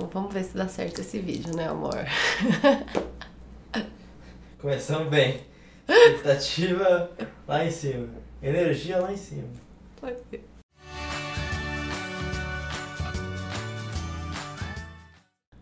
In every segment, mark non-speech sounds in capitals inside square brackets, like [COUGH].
Então vamos ver se dá certo esse vídeo, né, amor? [LAUGHS] Começamos bem. Expectativa lá em cima. Energia lá em cima. Pode ser.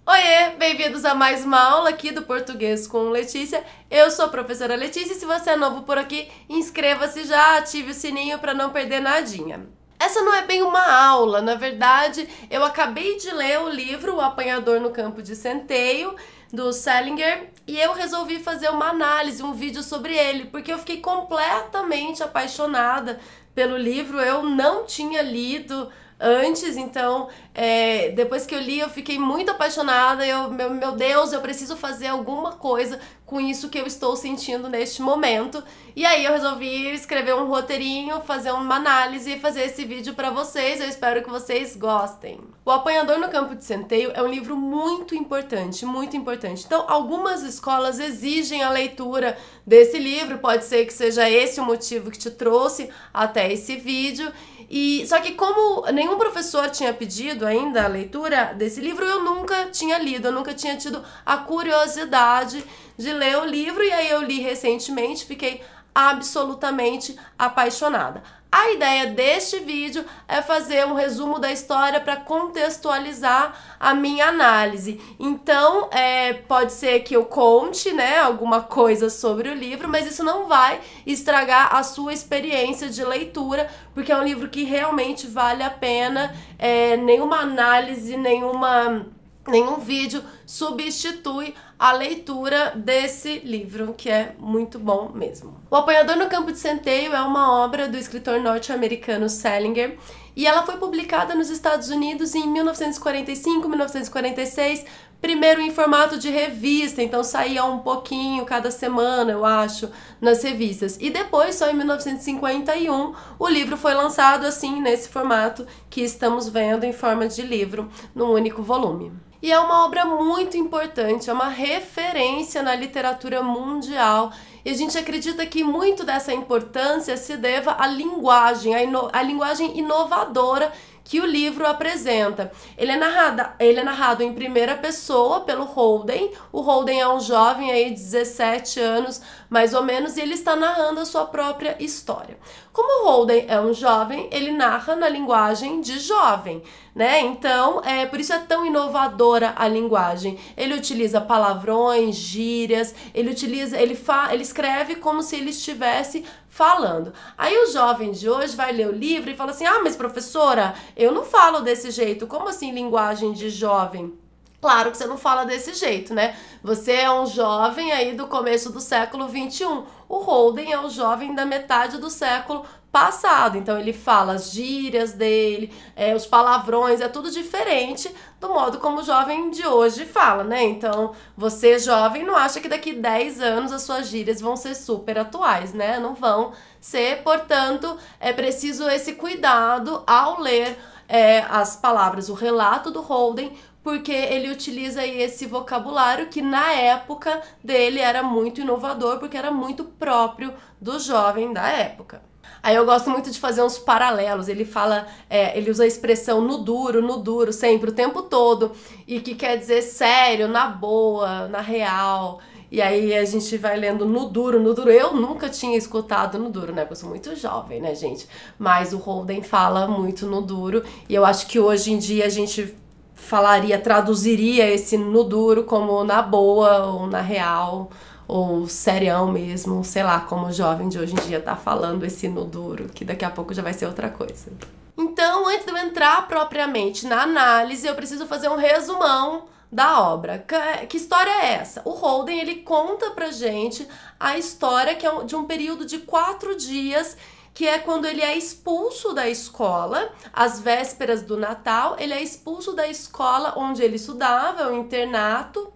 Oiê, bem-vindos a mais uma aula aqui do Português com Letícia. Eu sou a professora Letícia e se você é novo por aqui, inscreva-se já, ative o sininho para não perder nadinha. Essa não é bem uma aula, na verdade, eu acabei de ler o livro O Apanhador no Campo de Centeio, do Selinger, e eu resolvi fazer uma análise, um vídeo sobre ele, porque eu fiquei completamente apaixonada pelo livro, eu não tinha lido antes, então é, depois que eu li eu fiquei muito apaixonada, eu, meu, meu Deus, eu preciso fazer alguma coisa com isso que eu estou sentindo neste momento. E aí eu resolvi escrever um roteirinho, fazer uma análise e fazer esse vídeo para vocês, eu espero que vocês gostem. O Apanhador no Campo de Centeio é um livro muito importante, muito importante. Então algumas escolas exigem a leitura desse livro, pode ser que seja esse o motivo que te trouxe até esse vídeo, e só que como nenhum professor tinha pedido ainda a leitura desse livro, eu nunca tinha lido, eu nunca tinha tido a curiosidade de ler o livro e aí eu li recentemente, fiquei absolutamente apaixonada. A ideia deste vídeo é fazer um resumo da história para contextualizar a minha análise. Então, é, pode ser que eu conte, né, alguma coisa sobre o livro, mas isso não vai estragar a sua experiência de leitura, porque é um livro que realmente vale a pena. É, nenhuma análise, nenhuma nenhum vídeo substitui a leitura desse livro, que é muito bom mesmo. O Apanhador no Campo de Centeio é uma obra do escritor norte-americano Salinger e ela foi publicada nos Estados Unidos em 1945, 1946, primeiro em formato de revista, então saía um pouquinho cada semana, eu acho, nas revistas. E depois, só em 1951, o livro foi lançado assim, nesse formato que estamos vendo em forma de livro, num único volume. E é uma obra muito importante, é uma referência na literatura mundial. E a gente acredita que muito dessa importância se deva à linguagem, à, à linguagem inovadora que o livro apresenta. Ele é, narrado, ele é narrado em primeira pessoa pelo Holden. O Holden é um jovem aí, 17 anos, mais ou menos, e ele está narrando a sua própria história. Como o Holden é um jovem, ele narra na linguagem de jovem, né? Então, é por isso é tão inovadora a linguagem. Ele utiliza palavrões, gírias, ele utiliza, ele fa, ele escreve como se ele estivesse falando. Aí o jovem de hoje vai ler o livro e fala assim: ah, mas professora, eu não falo desse jeito. Como assim linguagem de jovem? Claro que você não fala desse jeito, né? Você é um jovem aí do começo do século 21. O Holden é o jovem da metade do século passado. Então ele fala as gírias dele, é, os palavrões, é tudo diferente do modo como o jovem de hoje fala, né? Então você, jovem, não acha que daqui 10 anos as suas gírias vão ser super atuais, né? Não vão ser. Portanto, é preciso esse cuidado ao ler. É, as palavras, o relato do Holden, porque ele utiliza esse vocabulário que na época dele era muito inovador, porque era muito próprio do jovem da época. Aí eu gosto muito de fazer uns paralelos. Ele fala, é, ele usa a expressão no duro, no duro, sempre, o tempo todo, e que quer dizer sério, na boa, na real. E aí a gente vai lendo no duro, no duro. Eu nunca tinha escutado no duro, né? Porque eu sou muito jovem, né, gente? Mas o Holden fala muito no duro. E eu acho que hoje em dia a gente falaria, traduziria esse no duro como na boa ou na real ou serião mesmo, sei lá, como o jovem de hoje em dia tá falando esse no duro, que daqui a pouco já vai ser outra coisa. Então, antes de eu entrar propriamente na análise, eu preciso fazer um resumão da obra. Que história é essa? O Holden ele conta pra gente a história que é de um período de quatro dias que é quando ele é expulso da escola, às vésperas do Natal, ele é expulso da escola onde ele estudava, o é internato,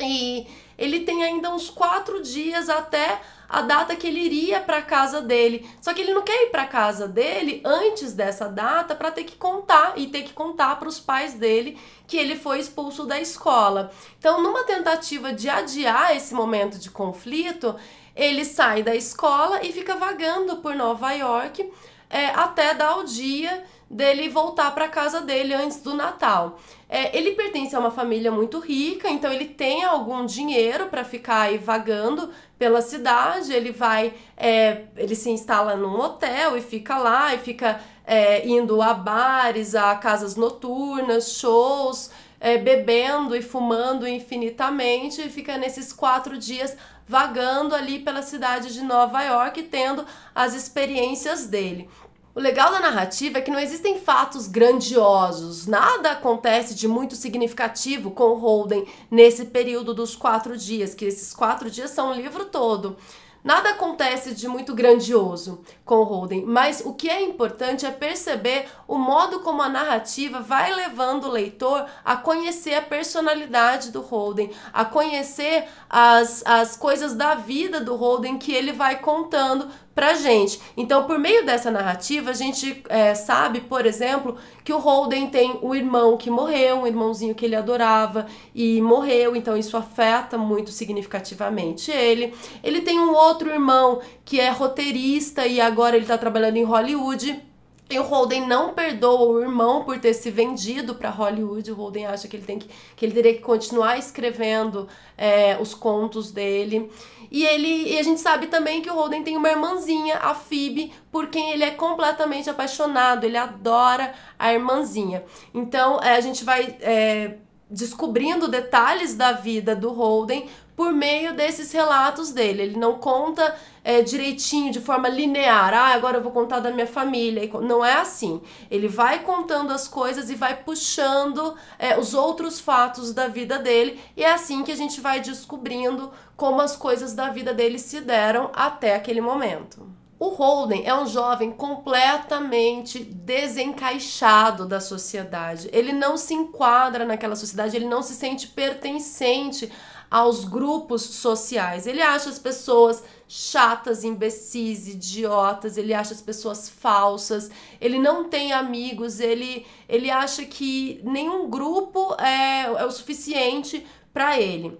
e ele tem ainda uns quatro dias até a data que ele iria para casa dele. Só que ele não quer ir para casa dele antes dessa data para ter que contar e ter que contar para os pais dele que ele foi expulso da escola. Então, numa tentativa de adiar esse momento de conflito, ele sai da escola e fica vagando por Nova York é, até dar o dia dele voltar para casa dele antes do Natal. É, ele pertence a uma família muito rica, então ele tem algum dinheiro para ficar aí vagando pela cidade. Ele vai, é, ele se instala num hotel e fica lá e fica é, indo a bares, a casas noturnas, shows, é, bebendo e fumando infinitamente. E fica nesses quatro dias vagando ali pela cidade de Nova York, tendo as experiências dele. O legal da narrativa é que não existem fatos grandiosos, nada acontece de muito significativo com Holden nesse período dos quatro dias, que esses quatro dias são o livro todo. Nada acontece de muito grandioso com Holden, mas o que é importante é perceber o modo como a narrativa vai levando o leitor a conhecer a personalidade do Holden, a conhecer as, as coisas da vida do Holden que ele vai contando pra gente. Então, por meio dessa narrativa, a gente é, sabe, por exemplo, que o Holden tem o irmão que morreu, um irmãozinho que ele adorava e morreu, então isso afeta muito significativamente ele. Ele tem um outro irmão que é roteirista e agora ele tá trabalhando em Hollywood e o Holden não perdoa o irmão por ter se vendido para Hollywood. O Holden acha que ele tem que, que ele teria que continuar escrevendo é, os contos dele. E ele e a gente sabe também que o Holden tem uma irmãzinha, a Phoebe, por quem ele é completamente apaixonado. Ele adora a irmãzinha. Então é, a gente vai é, descobrindo detalhes da vida do Holden por meio desses relatos dele. Ele não conta é, direitinho, de forma linear. Ah, agora eu vou contar da minha família. Não é assim. Ele vai contando as coisas e vai puxando é, os outros fatos da vida dele. E é assim que a gente vai descobrindo como as coisas da vida dele se deram até aquele momento. O Holden é um jovem completamente desencaixado da sociedade. Ele não se enquadra naquela sociedade, ele não se sente pertencente aos grupos sociais. Ele acha as pessoas chatas, imbecis, idiotas, ele acha as pessoas falsas, ele não tem amigos, ele, ele acha que nenhum grupo é, é o suficiente para ele.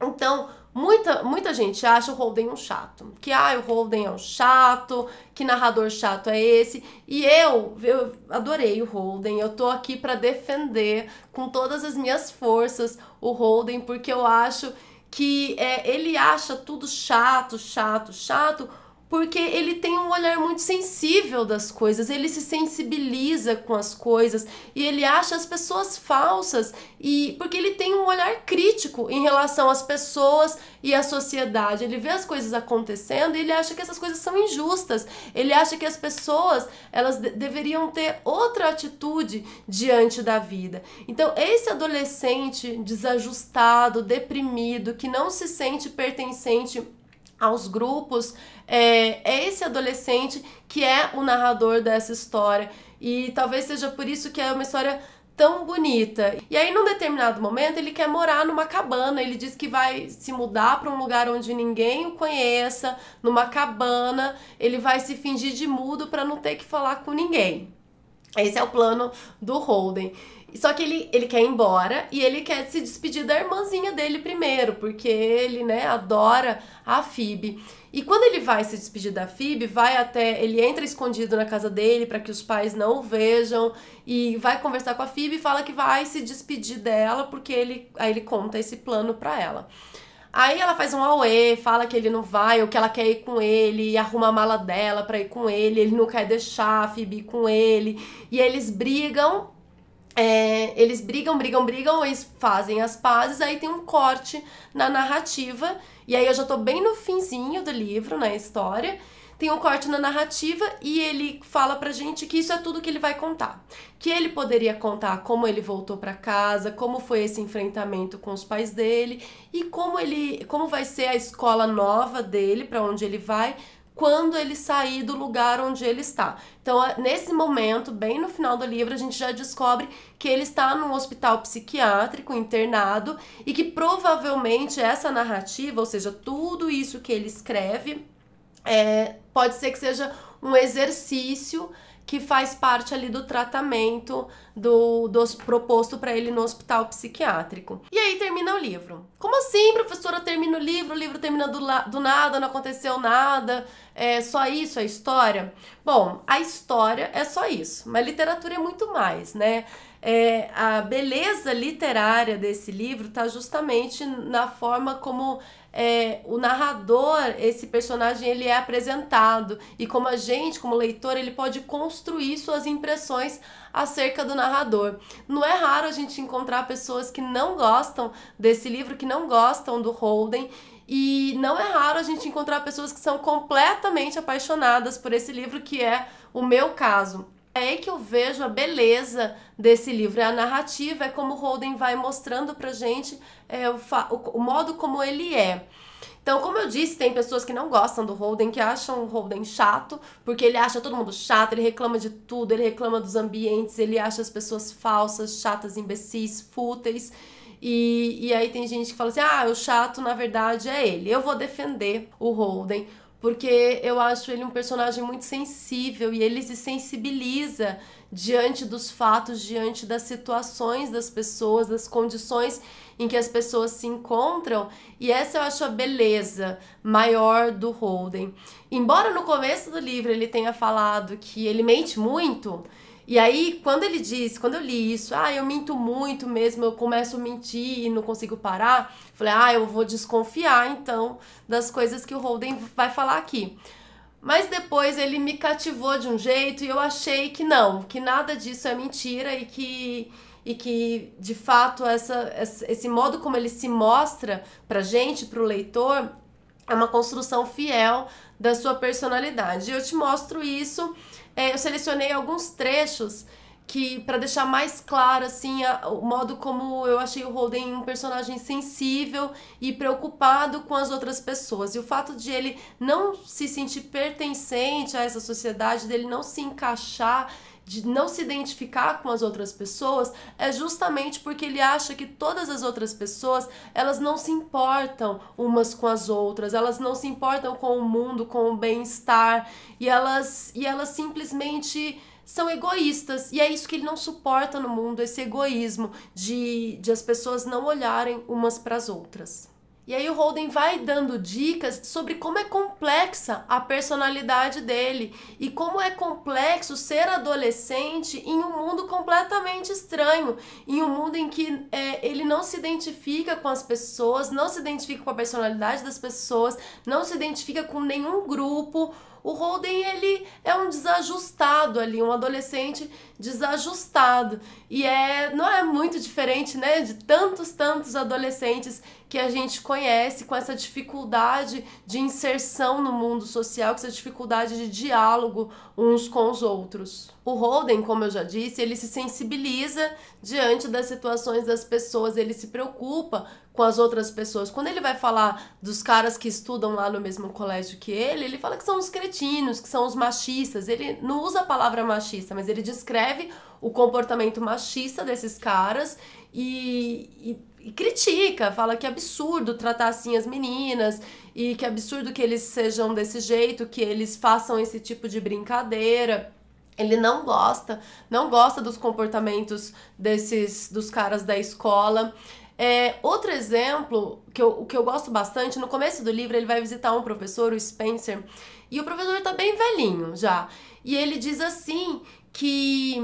Então, muita, muita gente acha o Holden um chato. Que, ah, o Holden é um chato, que narrador chato é esse. E eu, eu adorei o Holden, eu tô aqui para defender com todas as minhas forças o Holden, porque eu acho que é, ele acha tudo chato, chato, chato porque ele tem um olhar muito sensível das coisas, ele se sensibiliza com as coisas e ele acha as pessoas falsas e porque ele tem um olhar crítico em relação às pessoas e à sociedade. Ele vê as coisas acontecendo e ele acha que essas coisas são injustas. Ele acha que as pessoas, elas de deveriam ter outra atitude diante da vida. Então, esse adolescente desajustado, deprimido, que não se sente pertencente aos grupos, é, é, esse adolescente que é o narrador dessa história. E talvez seja por isso que é uma história tão bonita. E aí, num determinado momento, ele quer morar numa cabana. Ele diz que vai se mudar para um lugar onde ninguém o conheça, numa cabana. Ele vai se fingir de mudo para não ter que falar com ninguém. Esse é o plano do Holden. Só que ele, ele quer ir embora e ele quer se despedir da irmãzinha dele primeiro, porque ele, né, adora a Phoebe. E quando ele vai se despedir da Phoebe, vai até, ele entra escondido na casa dele para que os pais não o vejam e vai conversar com a Phoebe e fala que vai se despedir dela porque ele, aí ele conta esse plano para ela. Aí ela faz um auê, fala que ele não vai, ou que ela quer ir com ele, arruma a mala dela pra ir com ele, ele não quer deixar a Phoebe ir com ele, e eles brigam é, eles brigam, brigam, brigam, eles fazem as pazes, aí tem um corte na narrativa, e aí eu já tô bem no finzinho do livro, na história, tem um corte na narrativa e ele fala pra gente que isso é tudo que ele vai contar. Que ele poderia contar como ele voltou para casa, como foi esse enfrentamento com os pais dele e como ele, como vai ser a escola nova dele, para onde ele vai, quando ele sair do lugar onde ele está. Então, nesse momento, bem no final do livro, a gente já descobre que ele está num hospital psiquiátrico, internado, e que provavelmente essa narrativa, ou seja, tudo isso que ele escreve, é, pode ser que seja um exercício que faz parte ali do tratamento do, do proposto para ele no hospital psiquiátrico. E aí termina o livro. Como assim, professora? Termina o livro, o livro termina do, do nada, não aconteceu nada, é só isso, a história? Bom, a história é só isso, mas literatura é muito mais, né? É, a beleza literária desse livro está justamente na forma como é, o narrador, esse personagem, ele é apresentado. E como a gente, como leitor, ele pode construir suas impressões acerca do narrador. Não é raro a gente encontrar pessoas que não gostam desse livro, que não gostam do Holden. E não é raro a gente encontrar pessoas que são completamente apaixonadas por esse livro, que é o meu caso. É aí que eu vejo a beleza desse livro, é a narrativa, é como Holden vai mostrando pra gente é, o, o, o modo como ele é. Então, como eu disse, tem pessoas que não gostam do Holden, que acham o Holden chato, porque ele acha todo mundo chato, ele reclama de tudo, ele reclama dos ambientes, ele acha as pessoas falsas, chatas, imbecis, fúteis. E, e aí tem gente que fala assim: ah, o chato na verdade é ele. Eu vou defender o Holden porque eu acho ele um personagem muito sensível e ele se sensibiliza diante dos fatos, diante das situações das pessoas, das condições em que as pessoas se encontram, e essa eu acho a beleza maior do Holden. Embora no começo do livro ele tenha falado que ele mente muito, e aí, quando ele diz, quando eu li isso, ah, eu minto muito mesmo, eu começo a mentir e não consigo parar, falei, ah, eu vou desconfiar então das coisas que o Holden vai falar aqui. Mas depois ele me cativou de um jeito e eu achei que não, que nada disso é mentira e que e que de fato essa, esse modo como ele se mostra pra gente, pro leitor, é uma construção fiel da sua personalidade. Eu te mostro isso é, eu selecionei alguns trechos que para deixar mais claro assim a, o modo como eu achei o Holden um personagem sensível e preocupado com as outras pessoas e o fato de ele não se sentir pertencente a essa sociedade dele não se encaixar de não se identificar com as outras pessoas é justamente porque ele acha que todas as outras pessoas elas não se importam umas com as outras, elas não se importam com o mundo, com o bem-estar e elas e elas simplesmente são egoístas e é isso que ele não suporta no mundo esse egoísmo de, de as pessoas não olharem umas para as outras. E aí o Holden vai dando dicas sobre como é complexa a personalidade dele e como é complexo ser adolescente em um mundo completamente estranho, em um mundo em que é, ele não se identifica com as pessoas, não se identifica com a personalidade das pessoas, não se identifica com nenhum grupo o Holden ele é um desajustado ali, um adolescente desajustado. E é, não é muito diferente, né, de tantos tantos adolescentes que a gente conhece com essa dificuldade de inserção no mundo social, com essa dificuldade de diálogo uns com os outros. O Holden, como eu já disse, ele se sensibiliza diante das situações das pessoas, ele se preocupa com as outras pessoas. Quando ele vai falar dos caras que estudam lá no mesmo colégio que ele, ele fala que são os cretinos, que são os machistas. Ele não usa a palavra machista, mas ele descreve o comportamento machista desses caras e, e, e critica, fala que é absurdo tratar assim as meninas e que é absurdo que eles sejam desse jeito, que eles façam esse tipo de brincadeira. Ele não gosta, não gosta dos comportamentos desses dos caras da escola. É, outro exemplo, que eu, que eu gosto bastante, no começo do livro ele vai visitar um professor, o Spencer, e o professor está bem velhinho já. E ele diz assim que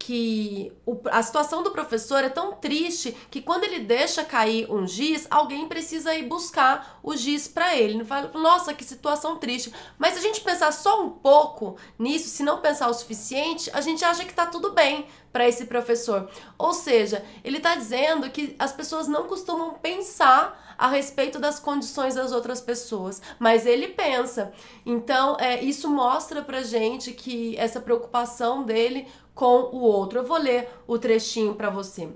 que a situação do professor é tão triste que quando ele deixa cair um giz, alguém precisa ir buscar o giz para ele. Não fala, nossa, que situação triste. Mas se a gente pensar só um pouco nisso, se não pensar o suficiente, a gente acha que tá tudo bem para esse professor. Ou seja, ele está dizendo que as pessoas não costumam pensar a respeito das condições das outras pessoas, mas ele pensa. Então, é, isso mostra pra gente que essa preocupação dele com o outro. Eu vou ler o trechinho para você.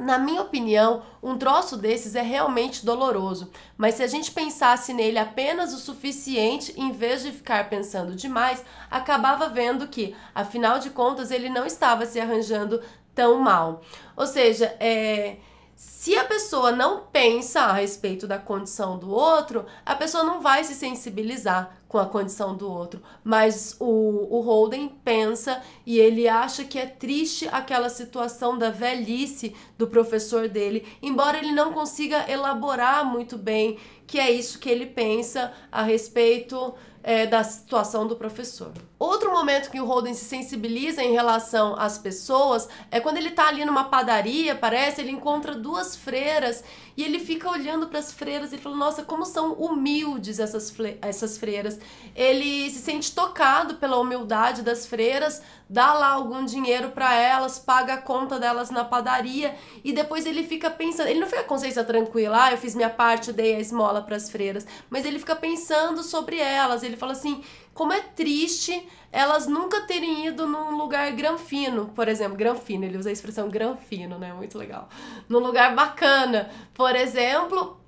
Na minha opinião, um troço desses é realmente doloroso, mas se a gente pensasse nele apenas o suficiente, em vez de ficar pensando demais, acabava vendo que, afinal de contas, ele não estava se arranjando tão mal. Ou seja, é se a pessoa não pensa a respeito da condição do outro, a pessoa não vai se sensibilizar com a condição do outro. Mas o, o Holden pensa e ele acha que é triste aquela situação da velhice do professor dele, embora ele não consiga elaborar muito bem que é isso que ele pensa a respeito é, da situação do professor. Outro momento que o Holden se sensibiliza em relação às pessoas é quando ele tá ali numa padaria, parece, ele encontra duas freiras e ele fica olhando para as freiras e fala: "Nossa, como são humildes essas essas freiras". Ele se sente tocado pela humildade das freiras, dá lá algum dinheiro para elas, paga a conta delas na padaria e depois ele fica pensando, ele não fica com consciência tranquila, ah, eu fiz minha parte, dei a esmola para as freiras, mas ele fica pensando sobre elas, ele fala assim: "Como é triste elas nunca terem ido num lugar granfino, por exemplo, granfino, ele usa a expressão granfino, né? Muito legal. Num lugar bacana, por exemplo,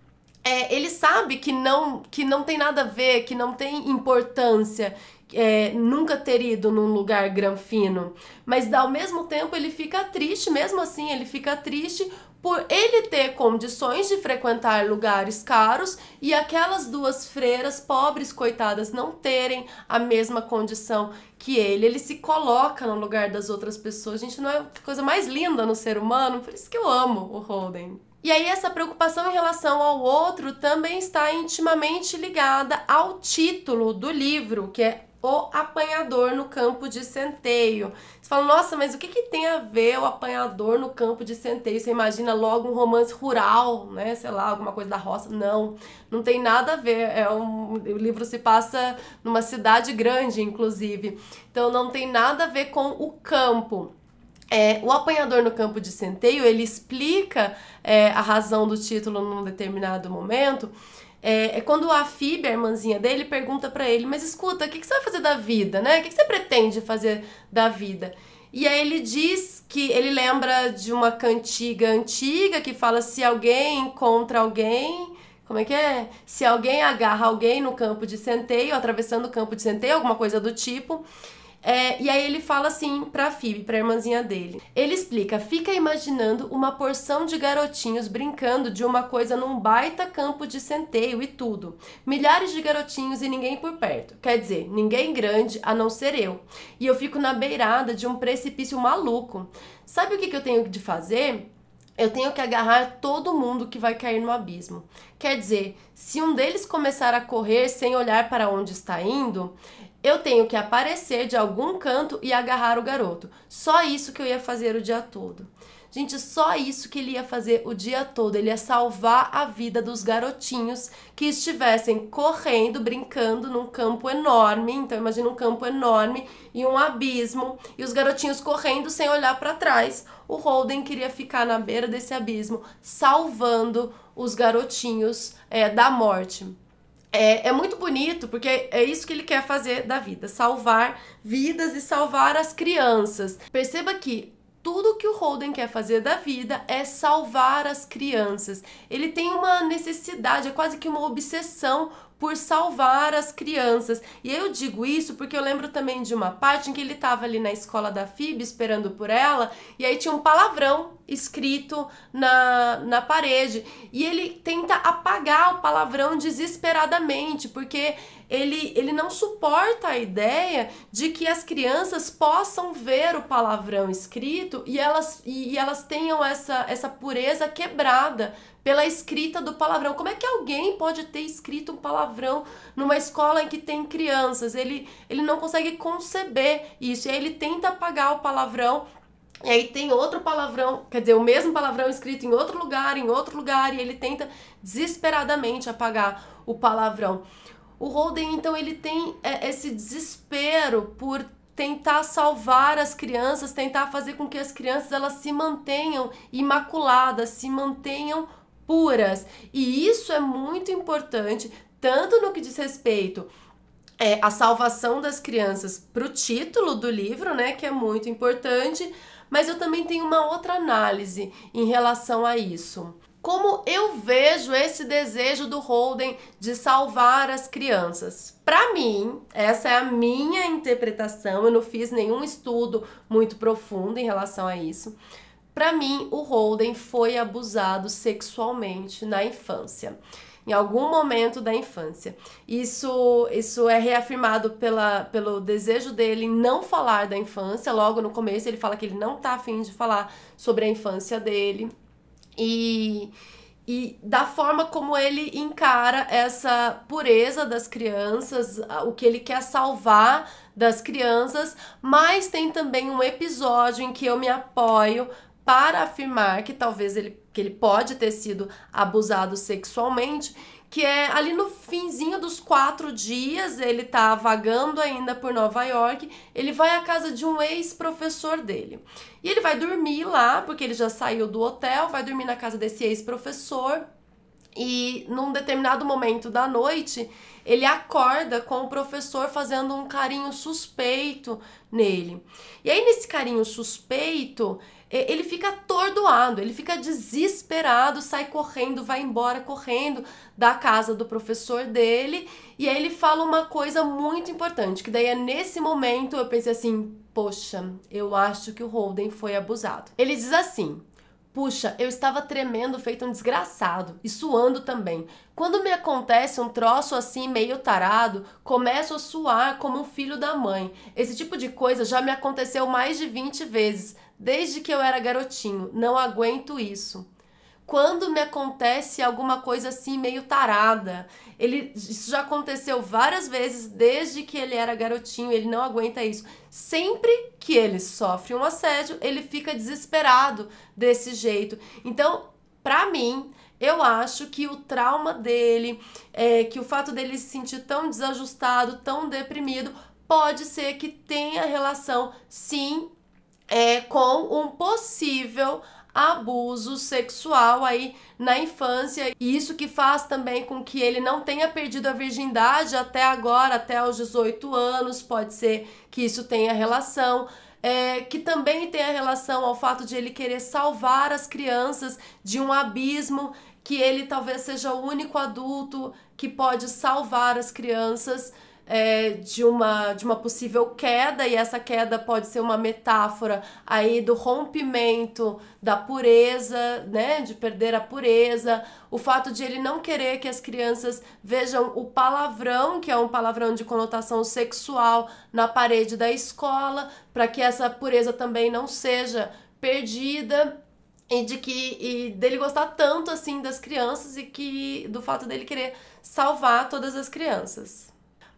é, ele sabe que não, que não tem nada a ver, que não tem importância. É, nunca ter ido num lugar granfino, mas ao mesmo tempo ele fica triste, mesmo assim ele fica triste por ele ter condições de frequentar lugares caros e aquelas duas freiras pobres coitadas não terem a mesma condição que ele. Ele se coloca no lugar das outras pessoas. Gente, não é a coisa mais linda no ser humano? Por isso que eu amo o Holden. E aí essa preocupação em relação ao outro também está intimamente ligada ao título do livro, que é o apanhador no campo de centeio. Você fala, nossa, mas o que, que tem a ver o apanhador no campo de centeio? Você imagina logo um romance rural, né? Sei lá, alguma coisa da roça. Não, não tem nada a ver. É um, o livro se passa numa cidade grande, inclusive. Então não tem nada a ver com o campo. É, o apanhador no campo de centeio ele explica é, a razão do título num determinado momento é, é, quando a Phoebe, a irmãzinha dele, pergunta para ele: Mas escuta, o que, que, você vai fazer da vida, né? O que, que, você pretende fazer da vida? E aí ele diz que ele lembra de uma cantiga antiga que fala: Se alguém encontra alguém. Como é que é? Se alguém agarra alguém no campo de centeio, atravessando o campo de centeio, alguma coisa do tipo. É, e aí ele fala assim pra Phoebe, pra irmãzinha dele. Ele explica: fica imaginando uma porção de garotinhos brincando de uma coisa num baita campo de centeio e tudo. Milhares de garotinhos e ninguém por perto. Quer dizer, ninguém grande a não ser eu. E eu fico na beirada de um precipício maluco. Sabe o que, que eu tenho de fazer? Eu tenho que agarrar todo mundo que vai cair no abismo. Quer dizer, se um deles começar a correr sem olhar para onde está indo, eu tenho que aparecer de algum canto e agarrar o garoto. Só isso que eu ia fazer o dia todo. Gente, só isso que ele ia fazer o dia todo. Ele ia salvar a vida dos garotinhos que estivessem correndo, brincando num campo enorme. Então, imagina um campo enorme e um abismo. E os garotinhos correndo sem olhar para trás. O Holden queria ficar na beira desse abismo, salvando os garotinhos é, da morte. É, é, muito bonito porque é isso que ele quer fazer da vida: salvar vidas e salvar as crianças. Perceba que tudo que o Holden quer fazer da vida é salvar as crianças. Ele tem uma necessidade, é quase que uma obsessão por salvar as crianças. E eu digo isso porque eu lembro também de uma parte em que ele estava ali na escola da FIB esperando por ela, e aí tinha um palavrão escrito na, na parede. E ele tenta apagar o palavrão desesperadamente, porque ele, ele não suporta a ideia de que as crianças possam ver o palavrão escrito e elas, e, elas tenham essa, essa pureza quebrada pela escrita do palavrão. Como é que alguém pode ter escrito um palavrão numa escola em que tem crianças? Ele, ele não consegue conceber isso. E aí ele tenta apagar o palavrão e aí tem outro palavrão, quer dizer, o mesmo palavrão escrito em outro lugar, em outro lugar, e ele tenta desesperadamente apagar o palavrão. O Holden, então, ele tem é, esse desespero por tentar salvar as crianças, tentar fazer com que as crianças elas se mantenham imaculadas, se mantenham puras. E isso é muito importante, tanto no que diz respeito é, à salvação das crianças para o título do livro, né, que é muito importante, mas eu também tenho uma outra análise em relação a isso. Como eu vejo esse desejo do Holden de salvar as crianças? Para mim, essa é a minha interpretação, eu não fiz nenhum estudo muito profundo em relação a isso. Para mim, o Holden foi abusado sexualmente na infância em algum momento da infância. Isso, isso é reafirmado pela, pelo desejo dele não falar da infância. Logo no começo, ele fala que ele não tá afim de falar sobre a infância dele. E, e da forma como ele encara essa pureza das crianças, o que ele quer salvar das crianças, mas tem também um episódio em que eu me apoio para afirmar que talvez ele, que ele pode ter sido abusado sexualmente, que é ali no finzinho dos quatro dias, ele tá vagando ainda por Nova York, ele vai à casa de um ex-professor dele. E ele vai dormir lá, porque ele já saiu do hotel, vai dormir na casa desse ex-professor, e num determinado momento da noite, ele acorda com o professor fazendo um carinho suspeito nele. E aí, nesse carinho suspeito, ele fica atordoado, ele fica desesperado, sai correndo, vai embora correndo da casa do professor dele. E aí ele fala uma coisa muito importante, que daí é nesse momento eu pensei assim, poxa, eu acho que o Holden foi abusado. Ele diz assim: Puxa, eu estava tremendo feito um desgraçado e suando também. Quando me acontece um troço assim meio tarado, começo a suar como um filho da mãe. Esse tipo de coisa já me aconteceu mais de 20 vezes, desde que eu era garotinho. Não aguento isso quando me acontece alguma coisa assim meio tarada. Ele isso já aconteceu várias vezes desde que ele era garotinho, ele não aguenta isso. Sempre que ele sofre um assédio, ele fica desesperado desse jeito. Então, para mim, eu acho que o trauma dele, é, que o fato dele se sentir tão desajustado, tão deprimido, pode ser que tenha relação, sim, é, com um possível abuso sexual aí na infância. E isso que faz também com que ele não tenha perdido a virgindade até agora, até os 18 anos, pode ser que isso tenha relação. É, que também tem a relação ao fato de ele querer salvar as crianças de um abismo que ele talvez seja o único adulto que pode salvar as crianças é, de, uma, de uma possível queda, e essa queda pode ser uma metáfora aí do rompimento da pureza, né? De perder a pureza, o fato de ele não querer que as crianças vejam o palavrão, que é um palavrão de conotação sexual, na parede da escola, para que essa pureza também não seja perdida e de que e dele gostar tanto assim das crianças e que do fato dele querer salvar todas as crianças.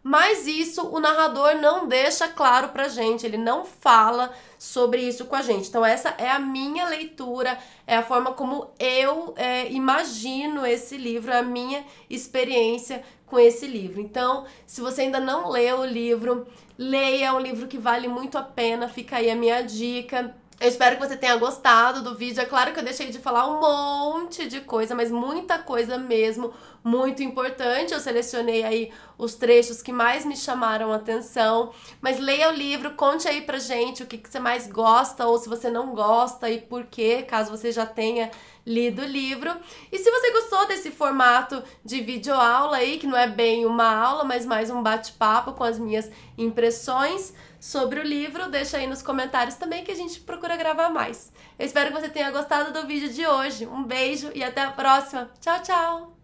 Mas isso o narrador não deixa claro pra gente, ele não fala sobre isso com a gente. Então, essa é a minha leitura, é a forma como eu é, imagino esse livro, a minha experiência com esse livro. Então, se você ainda não leu o livro, leia, é um livro que vale muito a pena, fica aí a minha dica. Eu espero que você tenha gostado do vídeo. É claro que eu deixei de falar um monte de coisa, mas muita coisa mesmo, muito importante. Eu selecionei aí os trechos que mais me chamaram a atenção. Mas leia o livro, conte aí pra gente o que, que você mais gosta ou se você não gosta e por quê, caso você já tenha lido o livro. E se você gostou desse formato de videoaula aí, que não é bem uma aula, mas mais um bate-papo com as minhas impressões, sobre o livro, deixa aí nos comentários também que a gente procura gravar mais. Eu espero que você tenha gostado do vídeo de hoje. Um beijo e até a próxima. Tchau, tchau!